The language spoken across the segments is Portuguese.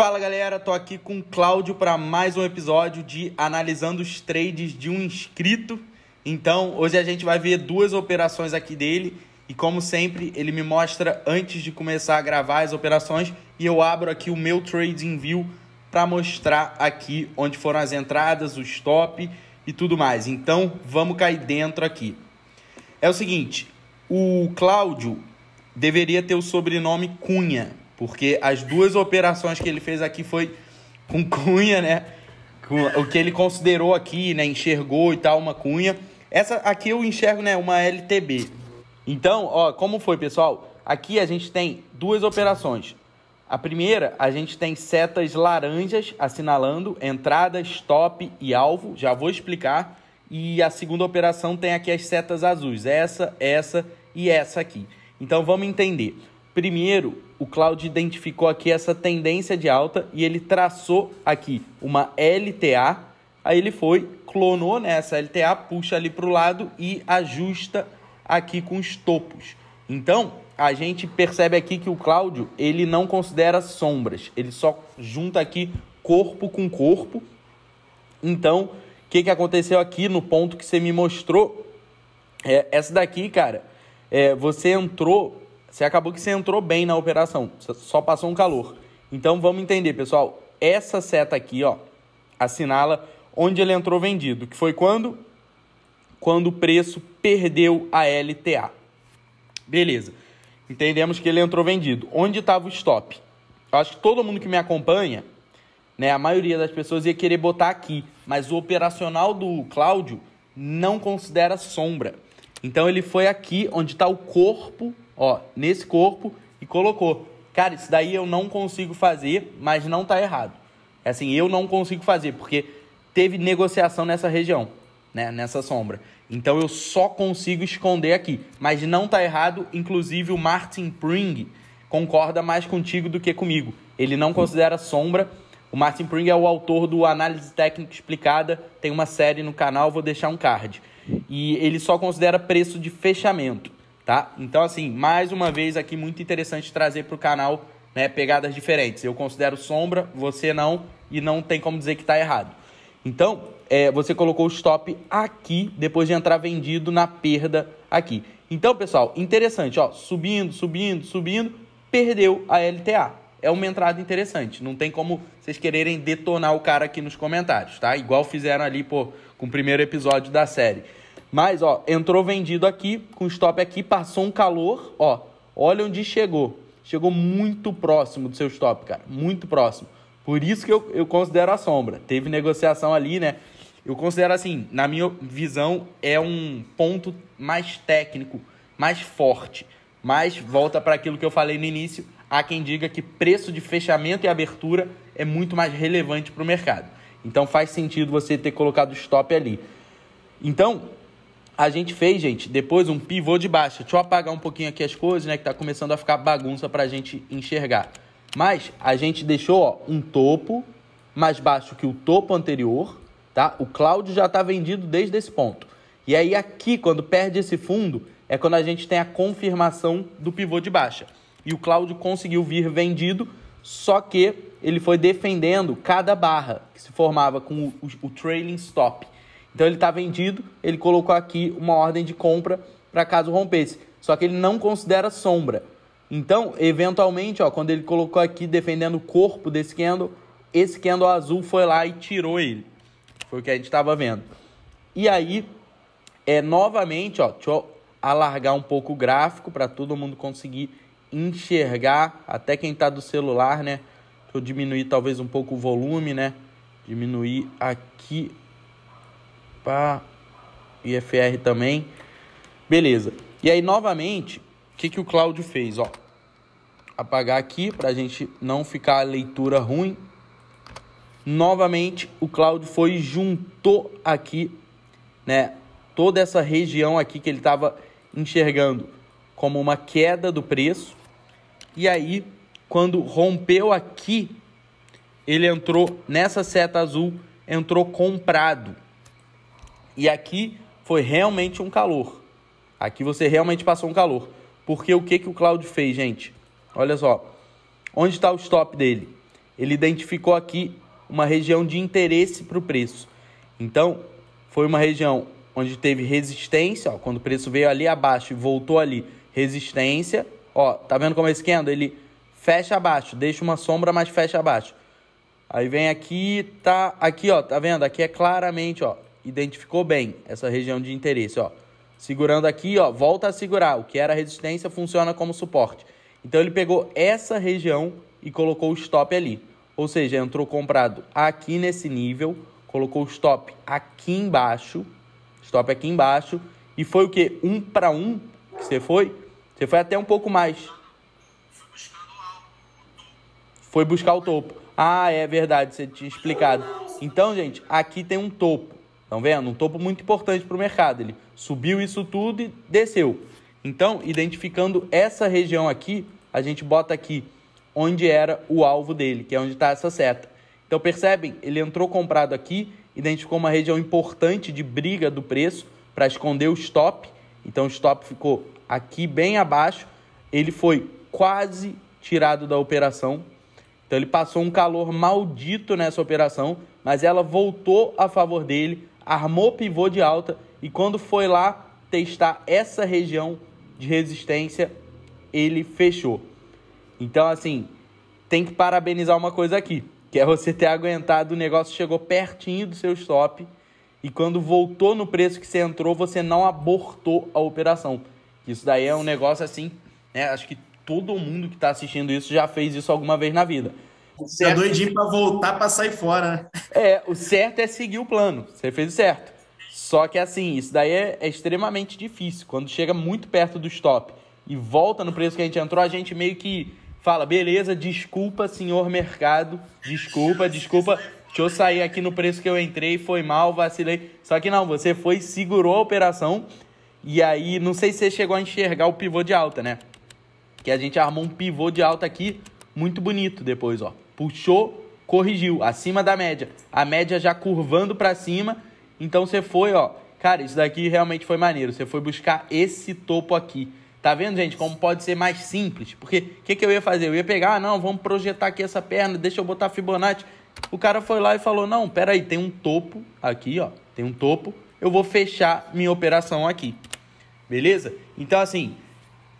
Fala galera, tô aqui com o Cláudio para mais um episódio de analisando os trades de um inscrito. Então, hoje a gente vai ver duas operações aqui dele e como sempre, ele me mostra antes de começar a gravar as operações e eu abro aqui o meu trading view para mostrar aqui onde foram as entradas, o stop e tudo mais. Então, vamos cair dentro aqui. É o seguinte, o Cláudio deveria ter o sobrenome Cunha, porque as duas operações que ele fez aqui foi com cunha, né? Com o que ele considerou aqui, né? Enxergou e tal, uma cunha. Essa aqui eu enxergo, né? Uma LTB. Então, ó, como foi, pessoal? Aqui a gente tem duas operações. A primeira, a gente tem setas laranjas assinalando entrada, stop e alvo. Já vou explicar. E a segunda operação tem aqui as setas azuis. Essa, essa e essa aqui. Então vamos entender. Primeiro, o Cláudio identificou aqui essa tendência de alta e ele traçou aqui uma LTA. Aí ele foi, clonou nessa né, LTA, puxa ali para o lado e ajusta aqui com os topos. Então, a gente percebe aqui que o Cláudio, ele não considera sombras, ele só junta aqui corpo com corpo. Então, o que, que aconteceu aqui no ponto que você me mostrou? É, essa daqui, cara, é, você entrou você acabou que você entrou bem na operação, só passou um calor. Então vamos entender, pessoal. Essa seta aqui, ó, assinala onde ele entrou vendido, que foi quando? Quando o preço perdeu a LTA. Beleza. Entendemos que ele entrou vendido. Onde estava o stop? Eu acho que todo mundo que me acompanha, né, a maioria das pessoas ia querer botar aqui, mas o operacional do Cláudio não considera sombra. Então ele foi aqui onde está o corpo ó, nesse corpo e colocou. Cara, isso daí eu não consigo fazer, mas não tá errado. Assim, eu não consigo fazer, porque teve negociação nessa região, né? Nessa sombra. Então eu só consigo esconder aqui. Mas não tá errado, inclusive o Martin Pring concorda mais contigo do que comigo. Ele não considera sombra. O Martin Pring é o autor do Análise Técnica Explicada, tem uma série no canal, vou deixar um card. E ele só considera preço de fechamento tá? Então, assim, mais uma vez aqui, muito interessante trazer para o canal né, pegadas diferentes. Eu considero sombra, você não, e não tem como dizer que está errado. Então, é, você colocou o stop aqui, depois de entrar vendido na perda aqui. Então, pessoal, interessante, ó, subindo, subindo, subindo, perdeu a LTA. É uma entrada interessante. Não tem como vocês quererem detonar o cara aqui nos comentários, tá? Igual fizeram ali pô, com o primeiro episódio da série. Mas, ó, entrou vendido aqui, com stop aqui, passou um calor, ó. Olha onde chegou. Chegou muito próximo do seu stop, cara. Muito próximo. Por isso que eu, eu considero a sombra. Teve negociação ali, né? Eu considero assim, na minha visão, é um ponto mais técnico, mais forte. Mas volta para aquilo que eu falei no início. Há quem diga que preço de fechamento e abertura é muito mais relevante para o mercado. Então faz sentido você ter colocado stop ali. Então, a gente fez, gente, depois um pivô de baixa. Deixa eu apagar um pouquinho aqui as coisas, né? Que tá começando a ficar bagunça pra gente enxergar. Mas a gente deixou, ó, um topo mais baixo que o topo anterior, tá? O Cláudio já tá vendido desde esse ponto. E aí aqui, quando perde esse fundo, é quando a gente tem a confirmação do pivô de baixa. E o Cláudio conseguiu vir vendido, só que ele foi defendendo cada barra que se formava com o, o, o trailing stop. Então ele está vendido, ele colocou aqui uma ordem de compra para caso rompesse. Só que ele não considera sombra. Então, eventualmente, ó, quando ele colocou aqui defendendo o corpo desse candle, esse candle azul foi lá e tirou ele. Foi o que a gente estava vendo. E aí, é novamente, ó, deixa eu alargar um pouco o gráfico para todo mundo conseguir enxergar, até quem está do celular, né? Deixa eu diminuir talvez um pouco o volume, né? Diminuir aqui pá, IFR também. Beleza. E aí, novamente, o que, que o Cláudio fez? Ó, apagar aqui para a gente não ficar a leitura ruim. Novamente, o Cláudio foi e juntou aqui, né? Toda essa região aqui que ele estava enxergando como uma queda do preço. E aí, quando rompeu aqui, ele entrou nessa seta azul, entrou comprado. E aqui foi realmente um calor. Aqui você realmente passou um calor. Porque o que, que o Cláudio fez, gente? Olha só. Onde está o stop dele? Ele identificou aqui uma região de interesse para o preço. Então, foi uma região onde teve resistência, ó, quando o preço veio ali abaixo e voltou ali, resistência. Ó, tá vendo como é esse candle? Ele fecha abaixo, deixa uma sombra, mas fecha abaixo. Aí vem aqui, tá aqui, ó, tá vendo? Aqui é claramente, ó, identificou bem essa região de interesse, ó. Segurando aqui, ó, volta a segurar. O que era resistência funciona como suporte. Então ele pegou essa região e colocou o stop ali. Ou seja, entrou comprado aqui nesse nível, colocou o stop aqui embaixo, stop aqui embaixo, e foi o que? Um para um que você foi? Você foi até um pouco mais. Foi buscar o topo. Ah, é verdade, você tinha explicado. Então, gente, aqui tem um topo. Estão vendo? Um topo muito importante para o mercado. Ele subiu isso tudo e desceu. Então, identificando essa região aqui, a gente bota aqui onde era o alvo dele, que é onde está essa seta. Então, percebem? Ele entrou comprado aqui, identificou uma região importante de briga do preço para esconder o stop. Então, o stop ficou aqui bem abaixo. Ele foi quase tirado da operação. Então, ele passou um calor maldito nessa operação, mas ela voltou a favor dele armou pivô de alta e quando foi lá testar essa região de resistência, ele fechou. Então, assim, tem que parabenizar uma coisa aqui, que é você ter aguentado, o negócio chegou pertinho do seu stop e quando voltou no preço que você entrou, você não abortou a operação. Isso daí é um negócio assim, né? Acho que todo mundo que está assistindo isso já fez isso alguma vez na vida. É certo... Tá doidinho pra voltar pra sair fora, né? É, o certo é seguir o plano. Você fez o certo. Só que assim, isso daí é, é extremamente difícil. Quando chega muito perto do stop e volta no preço que a gente entrou, a gente meio que fala, beleza, desculpa, senhor mercado, desculpa, desculpa, deixa eu sair aqui no preço que eu entrei, foi mal, vacilei. Só que não, você foi, segurou a operação, e aí, não sei se você chegou a enxergar o pivô de alta, né? Que a gente armou um pivô de alta aqui, muito bonito depois, ó puxou, corrigiu, acima da média. A média já curvando para cima, então você foi, ó, cara, isso daqui realmente foi maneiro. Você foi buscar esse topo aqui. Tá vendo, gente, como pode ser mais simples? Porque o que, que eu ia fazer? Eu ia pegar, ah, não, vamos projetar aqui essa perna, deixa eu botar Fibonacci. O cara foi lá e falou, não, peraí, tem um topo aqui, ó, tem um topo, eu vou fechar minha operação aqui. Beleza? Então, assim,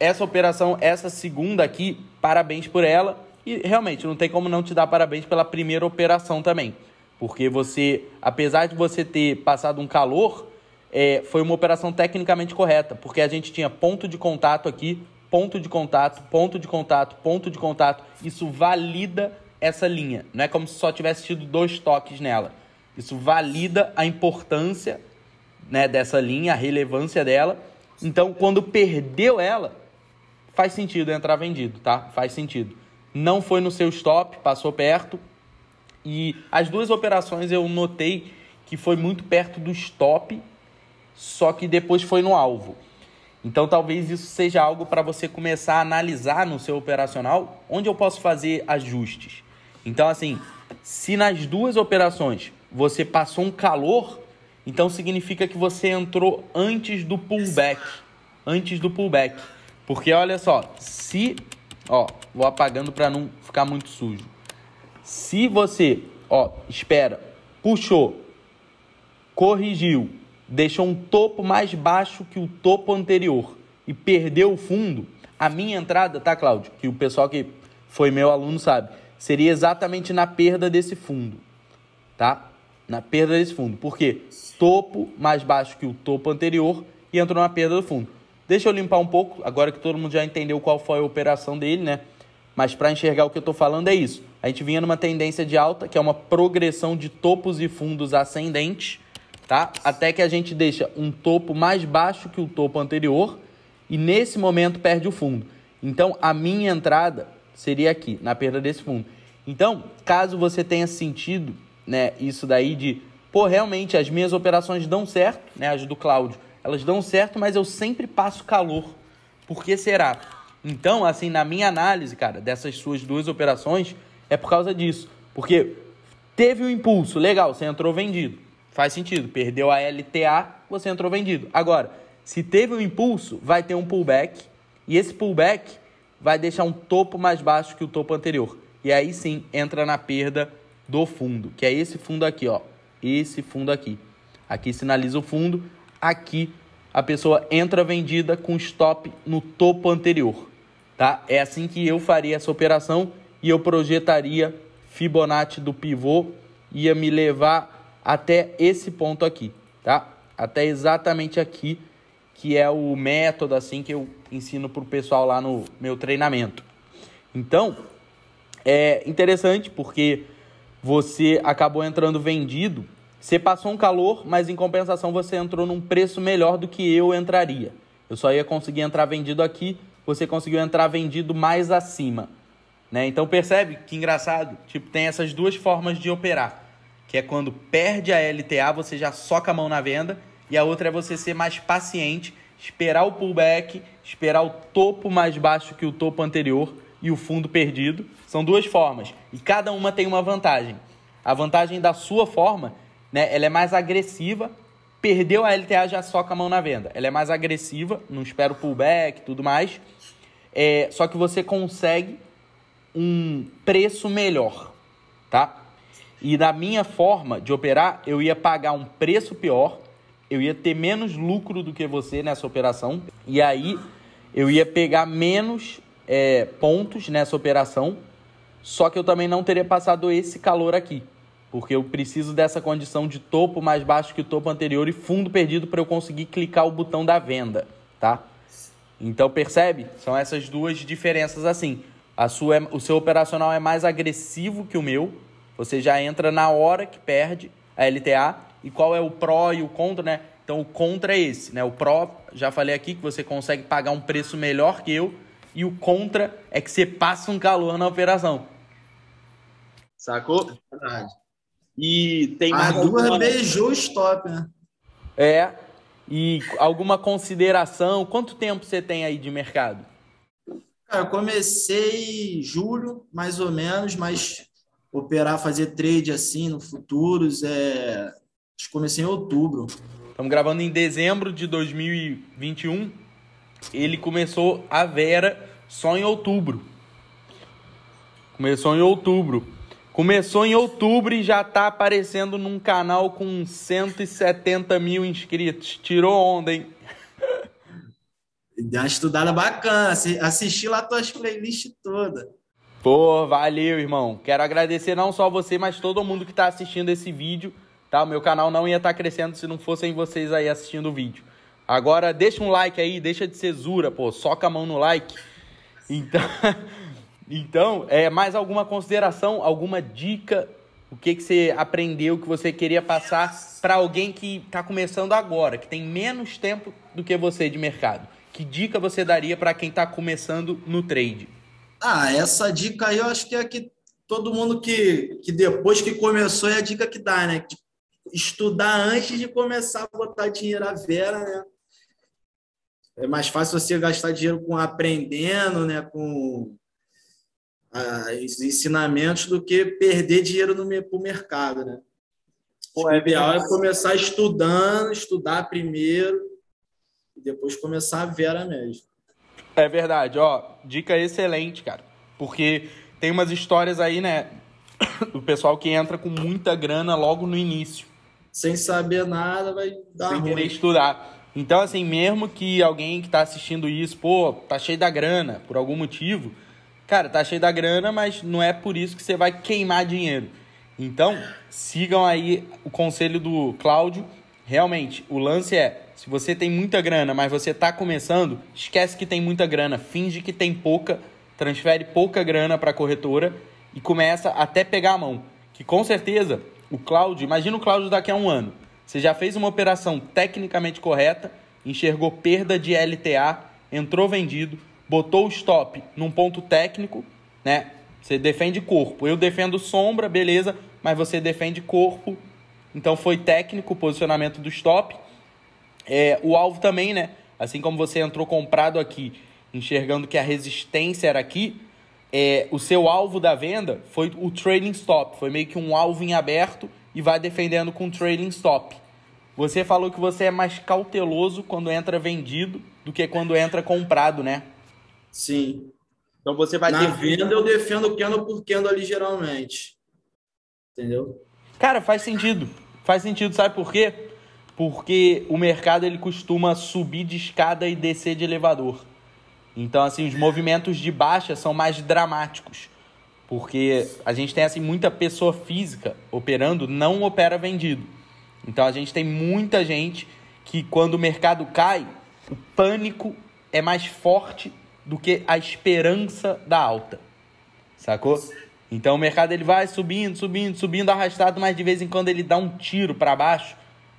essa operação, essa segunda aqui, parabéns por ela. E realmente, não tem como não te dar parabéns pela primeira operação também. Porque você, apesar de você ter passado um calor, é, foi uma operação tecnicamente correta. Porque a gente tinha ponto de contato aqui, ponto de contato, ponto de contato, ponto de contato. Isso valida essa linha. Não é como se só tivesse tido dois toques nela. Isso valida a importância né, dessa linha, a relevância dela. Então, quando perdeu ela, faz sentido entrar vendido, tá? Faz sentido não foi no seu stop, passou perto. E as duas operações eu notei que foi muito perto do stop, só que depois foi no alvo. Então talvez isso seja algo para você começar a analisar no seu operacional onde eu posso fazer ajustes. Então assim, se nas duas operações você passou um calor, então significa que você entrou antes do pullback, antes do pullback. Porque olha só, se Ó, vou apagando para não ficar muito sujo. Se você, ó, espera, puxou, corrigiu, deixou um topo mais baixo que o topo anterior e perdeu o fundo, a minha entrada, tá, Cláudio? Que o pessoal que foi meu aluno sabe, seria exatamente na perda desse fundo, tá? Na perda desse fundo. Por quê? Topo mais baixo que o topo anterior e entrou na perda do fundo. Deixa eu limpar um pouco, agora que todo mundo já entendeu qual foi a operação dele, né? Mas para enxergar o que eu estou falando é isso. A gente vinha numa tendência de alta, que é uma progressão de topos e fundos ascendentes, tá? Até que a gente deixa um topo mais baixo que o topo anterior e nesse momento perde o fundo. Então a minha entrada seria aqui, na perda desse fundo. Então, caso você tenha sentido, né, isso daí de, pô, realmente as minhas operações dão certo, né, as do Cláudio elas dão certo, mas eu sempre passo calor. Por que será? Então, assim, na minha análise, cara, dessas suas duas operações, é por causa disso. Porque teve um impulso, legal, você entrou vendido. Faz sentido. Perdeu a LTA, você entrou vendido. Agora, se teve um impulso, vai ter um pullback. E esse pullback vai deixar um topo mais baixo que o topo anterior. E aí sim entra na perda do fundo, que é esse fundo aqui, ó. Esse fundo aqui. Aqui sinaliza o fundo, aqui a pessoa entra vendida com stop no topo anterior, tá? É assim que eu faria essa operação e eu projetaria Fibonacci do pivô ia me levar até esse ponto aqui, tá? Até exatamente aqui, que é o método assim que eu ensino para o pessoal lá no meu treinamento. Então, é interessante porque você acabou entrando vendido você passou um calor, mas em compensação você entrou num preço melhor do que eu entraria. Eu só ia conseguir entrar vendido aqui, você conseguiu entrar vendido mais acima. Né? Então percebe que engraçado? Tipo, tem essas duas formas de operar. Que é quando perde a LTA, você já soca a mão na venda. E a outra é você ser mais paciente, esperar o pullback, esperar o topo mais baixo que o topo anterior e o fundo perdido. São duas formas. E cada uma tem uma vantagem. A vantagem da sua forma né? Ela é mais agressiva. Perdeu a LTA, já soca a mão na venda. Ela é mais agressiva, não espera o pullback tudo mais. É, só que você consegue um preço melhor, tá? E da minha forma de operar, eu ia pagar um preço pior, eu ia ter menos lucro do que você nessa operação, e aí eu ia pegar menos é, pontos nessa operação, só que eu também não teria passado esse calor aqui porque eu preciso dessa condição de topo mais baixo que o topo anterior e fundo perdido para eu conseguir clicar o botão da venda, tá? Então percebe? São essas duas diferenças assim. A sua, é, o seu operacional é mais agressivo que o meu. Você já entra na hora que perde a LTA. E qual é o pró e o contra, né? Então o contra é esse, né? O pró, já falei aqui que você consegue pagar um preço melhor que eu. E o contra é que você passa um calor na operação. Sacou? Verdade. E tem mais. A alguma... beijou o stop, né? É. E alguma consideração? Quanto tempo você tem aí de mercado? Cara, eu comecei em julho, mais ou menos, mas operar, fazer trade assim no futuros, é... acho que comecei em outubro. Estamos gravando em dezembro de 2021. Ele começou a Vera só em outubro. Começou em outubro. Começou em outubro e já está aparecendo num canal com 170 mil inscritos. Tirou onda, hein? Deu uma estudada bacana. Assisti lá tuas playlists todas. Pô, valeu, irmão. Quero agradecer não só você, mas todo mundo que está assistindo esse vídeo. Tá? O meu canal não ia estar tá crescendo se não fossem vocês aí assistindo o vídeo. Agora, deixa um like aí, deixa de cesura, pô. Soca a mão no like. Então... Então, é mais alguma consideração, alguma dica? O que, que você aprendeu que você queria passar para alguém que está começando agora, que tem menos tempo do que você de mercado? Que dica você daria para quem está começando no trade? Ah, essa dica aí eu acho que é que todo mundo que, que depois que começou é a dica que dá, né? Estudar antes de começar a botar dinheiro à vera, né? É mais fácil você gastar dinheiro com aprendendo, né? Com ah, ensinamentos do que perder dinheiro no pro mercado, né? Pô, é o ideal é começar estudando, estudar primeiro e depois começar a ver a média. É verdade, ó, dica excelente, cara. Porque tem umas histórias aí, né, do pessoal que entra com muita grana logo no início. Sem saber nada, vai dar Sem ruim. estudar. Então, assim, mesmo que alguém que está assistindo isso, pô, tá cheio da grana, por algum motivo, cara, tá cheio da grana, mas não é por isso que você vai queimar dinheiro. Então, sigam aí o conselho do Cláudio. Realmente, o lance é, se você tem muita grana, mas você tá começando, esquece que tem muita grana, finge que tem pouca, transfere pouca grana para a corretora e começa até pegar a mão. Que com certeza, o Cláudio, imagina o Cláudio daqui a um ano. Você já fez uma operação tecnicamente correta, enxergou perda de LTA, entrou vendido, botou o stop num ponto técnico, né? Você defende corpo. Eu defendo sombra, beleza, mas você defende corpo. Então foi técnico o posicionamento do stop. É, o alvo também, né? Assim como você entrou comprado aqui, enxergando que a resistência era aqui, é, o seu alvo da venda foi o trailing stop. Foi meio que um alvo em aberto e vai defendendo com trailing stop. Você falou que você é mais cauteloso quando entra vendido do que quando entra comprado, né? Sim. Então você vai Na ter venda, eu defendo o Kendo por Kendo ali geralmente. Entendeu? Cara, faz sentido. Faz sentido, sabe por quê? Porque o mercado ele costuma subir de escada e descer de elevador. Então, assim, os movimentos de baixa são mais dramáticos. Porque a gente tem, assim, muita pessoa física operando, não opera vendido. Então, a gente tem muita gente que, quando o mercado cai, o pânico é mais forte do que a esperança da alta. Sacou? Então o mercado ele vai subindo, subindo, subindo, arrastado, mas de vez em quando ele dá um tiro para baixo,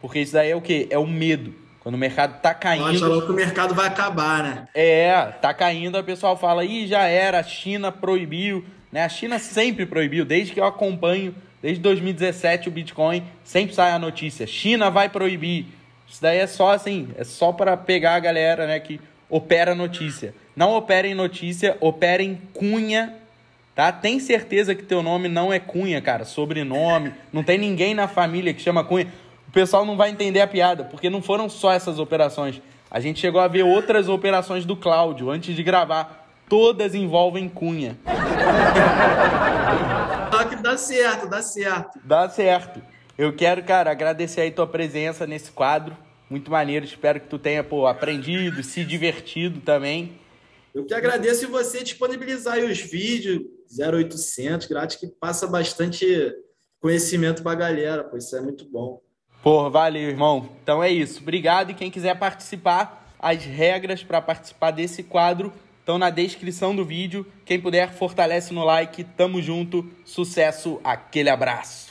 porque isso daí é o quê? É o medo. Quando o mercado tá caindo. Acha logo que o mercado vai acabar, né? É, tá caindo, a pessoal fala, ih, já era, a China proibiu. Né? A China sempre proibiu, desde que eu acompanho, desde 2017 o Bitcoin, sempre sai a notícia: China vai proibir. Isso daí é só assim, é só para pegar a galera né, que opera a notícia. Não operem notícia, operem cunha, tá? Tem certeza que teu nome não é cunha, cara. Sobrenome. Não tem ninguém na família que chama cunha. O pessoal não vai entender a piada, porque não foram só essas operações. A gente chegou a ver outras operações do Cláudio antes de gravar. Todas envolvem cunha. Só ah, que dá certo, dá certo. Dá certo. Eu quero, cara, agradecer aí tua presença nesse quadro. Muito maneiro, espero que tu tenha, pô, aprendido, se divertido também. Eu que agradeço você disponibilizar os vídeos 0800, grátis, que passa bastante conhecimento para a galera, pois isso é muito bom. Pô, valeu, irmão. Então é isso. Obrigado. E quem quiser participar, as regras para participar desse quadro estão na descrição do vídeo. Quem puder, fortalece no like. Tamo junto. Sucesso. Aquele abraço.